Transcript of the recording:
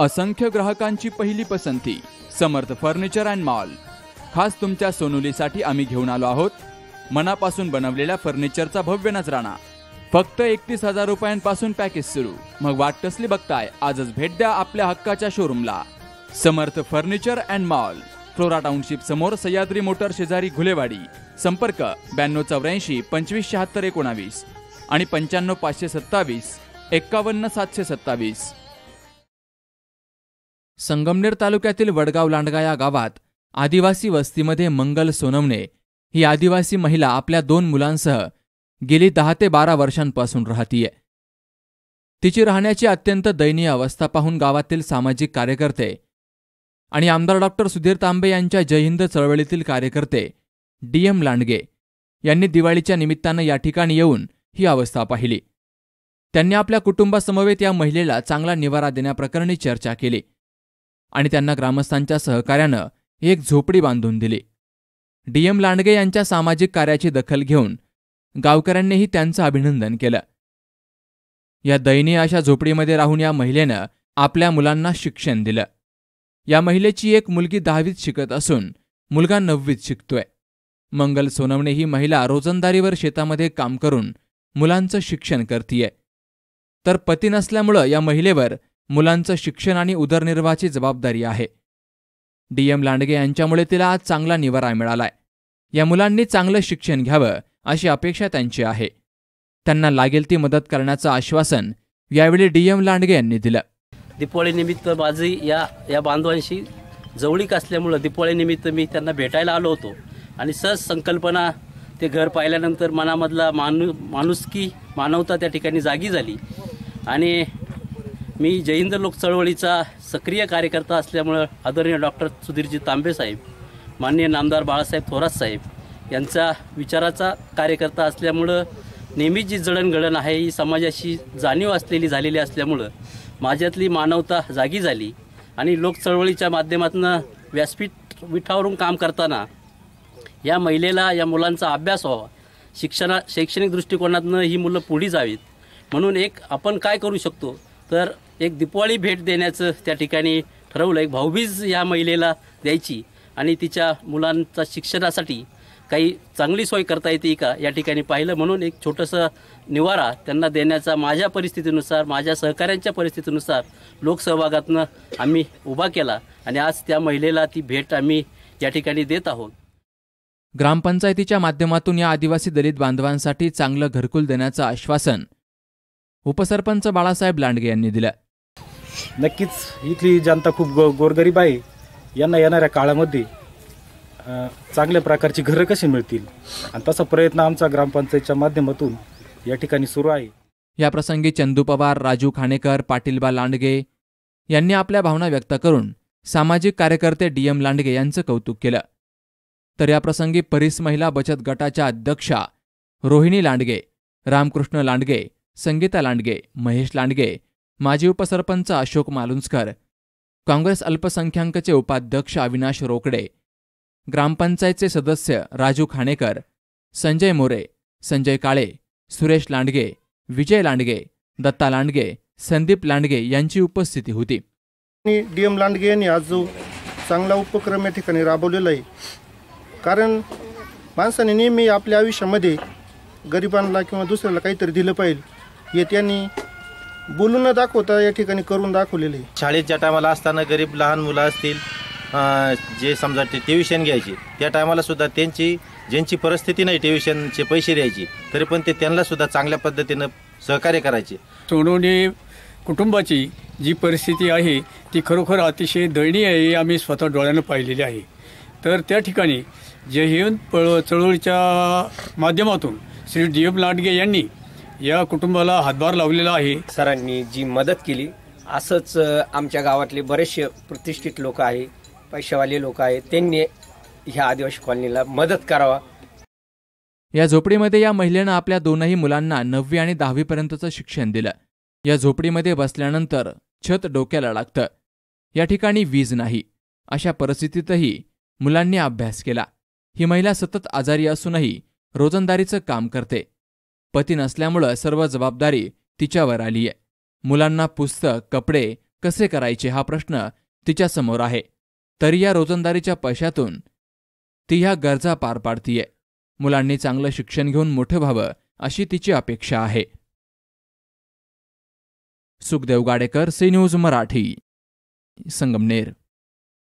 असंख्य ग्राहकांची पहिली पसंती समर्थ फर्निचर अँड मॉल खास तुमच्या सोनुलीसाठी आम्ही घेऊन आलो आहोत मनापासून बनवलेल्या फर्निचरचा भव्य नजराणा फक्त एकतीस हजार रुपयांपासून पॅकेज सुरू मग वाट कसली बघताय आजच भेट द्या आपल्या हक्काच्या शोरूमला Samarth furniture and mall Flora township समोर सह्याद्री मोटर शेजारी घुलेवाडी संपर्क ब्याण्णव चौऱ्याऐंशी पंचवीस शहात्तर एकोणावीस आणि पंच्याण्णव पाचशे सत्तावीस एक्कावन्न सातशे सत्तावीस संगमनेर तालुक्यातील वडगाव लांडगा या गावात आदिवासी वस्तीमध्ये मंगल सोनवणे ही आदिवासी महिला आपल्या दोन मुलांसह गेली दहा ते बारा वर्षांपासून राहतीये तिची राहण्याची अत्यंत दयनीय अवस्था पाहून गावातील सामाजिक कार्यकर्ते आणि आमदार डॉक्टर सुधीर तांबे यांच्या जयहिंद चळवळीतील कार्यकर्ते डी एम लांडगे यांनी दिवाळीच्या निमित्तानं या ठिकाणी येऊन ही अवस्था पाहिली त्यांनी आपल्या कुटुंबासमवेत या महिलेला चांगला निवारा देण्याप्रकरणी चर्चा केली आणि त्यांना ग्रामस्थांच्या सहकार्यानं एक झोपडी बांधून दिली डी एम लांडगे यांच्या सामाजिक कार्याची दखल घेऊन गावकऱ्यांनीही त्यांचं अभिनंदन केलं या दयनीय अशा झोपडीमध्ये राहून या महिलेनं आपल्या मुलांना शिक्षण दिलं या महिलेची एक मुलगी दहावीत शिकत असून मुलगा नववीत शिकतोय मंगल सोनवणे ही महिला रोजंदारीवर शेतामध्ये काम करून मुलांचं शिक्षण करतीये तर पती नसल्यामुळं या महिलेवर मुलांचं शिक्षण आणि उदरनिर्वाहाची जबाबदारी आहे डी एम लांडगे यांच्यामुळे तिला आज चांगला निवारा मिळालाय या मुलांनी चांगलं शिक्षण घ्यावं अशी अपेक्षा त्यांची आहे त्यांना लागेल ती मदत करण्याचं आश्वासन यावेळी डी एम लांडगे यांनी दिलं दिवाळीनिमित्त माझी या या बांधवांशी जवळीक असल्यामुळं दिपोळीनिमित्त मी त्यांना भेटायला आलो होतो आणि सहज संकल्पना ते घर पाहिल्यानंतर मनामधला माणू माणुसकी मानवता त्या ठिकाणी जागी झाली आणि मी जयहिंद लोक चळवळीचा सक्रिय कार्यकर्ता असल्यामुळं आदरणीय डॉक्टर सुधीरजी तांबे साहेब माननीय नामदार बाळासाहेब थोरात साहेब यांचा विचाराचा कार्यकर्ता असल्यामुळं नेहमीच जी जडणघडण आहे ही समाजाशी जाणीव असलेली झालेली असल्यामुळं माझ्यातली मानवता जागी झाली आणि लोक चळवळीच्या माध्यमातून व्यासपीठ विठावरून काम करताना या महिलेला या मुलांचा अभ्यास व्हावा शिक्षणा शैक्षणिक दृष्टिकोनातनं ही मुलं पुढे जावीत म्हणून एक आपण काय करू शकतो तर एक दिपवाळी भेट देण्याचं त्या ठिकाणी ठरवलं एक भाऊबीज या महिलेला द्यायची आणि तिच्या मुलांच्या शिक्षणासाठी काही चांगली सोय करता येते का या ठिकाणी पाहिलं म्हणून एक छोटंसं निवारा त्यांना देण्याचा माझ्या परिस्थितीनुसार माझ्या सहकाऱ्यांच्या परिस्थितीनुसार लोकसहभागातनं आम्ही उभा केला आणि आज त्या महिलेला ती भेट आम्ही या ठिकाणी देत आहोत ग्रामपंचायतीच्या माध्यमातून या आदिवासी दलित बांधवांसाठी चांगलं घरकुल देण्याचं आश्वासन उपसरपंच बाळासाहेब लांडगे यांनी दिलं नक्कीच इथली जनता खूप गो गोरगरीब आहे यांना येणाऱ्या काळामध्ये चांगल्या प्रकारची घरं कशी मिळतील आणि तसा प्रयत्न आमचा ग्रामपंचायतच्या माध्यमातून या ठिकाणी सुरू आहे या प्रसंगी चंदू पवार राजू खाणेकर पाटीलबा लांडगे यांनी आपल्या भावना व्यक्त करून सामाजिक कार्यकर्ते डी एम लांडगे यांचं कौतुक केलं तर याप्रसंगी परिस महिला बचत गटाच्या अध्यक्षा रोहिणी लांडगे रामकृष्ण लांडगे संगीता लांडगे महेश लांडगे माजी उपसरपंच अशोक मालुंजकर काँग्रेस अल्पसंख्याकचे उपाध्यक्ष अविनाश रोकडे ग्रामपंचायतचे सदस्य राजू खाणेकर संजय मोरे संजय काळे सुरेश लांडगे विजय लांडगे दत्ता लांडगे संदीप लांडगे यांची उपस्थिती होती डी एम लांडगे यांनी आज चांगला उपक्रम या ठिकाणी राबवलेला आहे कारण माणसाने नेहमी आपल्या आयुष्यामध्ये गरिबांना किंवा दुसऱ्याला काहीतरी दिलं पाहिजे येत्यांनी बोलून न दाखवता या ठिकाणी करून दाखवलेले शाळेच्या टायमाला असताना गरीब लहान मुलं असतील जे समजा ते ट्युशन घ्यायची त्या टायमाला सुद्धा त्यांची ज्यांची परिस्थिती नाही ट्युशनचे पैसे द्यायची तरी पण ते त्यांना सुद्धा चांगल्या पद्धतीनं सहकार्य करायचे सोनवणे कुटुंबाची जी परिस्थिती आहे ती खरोखर अतिशय दयनीय आहे आम्ही स्वतः डोळ्यानं पाहिलेली आहे तर त्या ठिकाणी जयहिंद पळ चळवळीच्या माध्यमातून श्री डी एम लांडगे यांनी या कुटुंबाला हातभार लावलेला आहे सरांनी जी मदत केली असंच आमच्या गावातले बरेचसे प्रतिष्ठित लोक आहे पैशावाले लोक आहेत त्यांनी ह्या आदिवासी कॉलनीला मदत करावा या झोपडीमध्ये या महिलेनं आपल्या दोनही मुलांना नववी आणि पर्यंतचं शिक्षण दिलं या झोपडीमध्ये बसल्यानंतर छत डोक्याला लागतं या ठिकाणी वीज नाही अशा परिस्थितीतही मुलांनी अभ्यास केला ही महिला सतत आजारी असूनही रोजंदारीचं काम करते पती नसल्यामुळं सर्व जबाबदारी तिच्यावर आली आहे मुलांना पुस्तक कपडे कसे करायचे हा प्रश्न तिच्यासमोर आहे तरी या रोजंदारीच्या पैशातून ती ह्या गरजा पार पाडतीये मुलांनी चांगलं शिक्षण घेऊन मोठं व्हावं अशी तिची अपेक्षा आहे सुखदेव गाडेकर सी न्यूज मराठी संगमनेर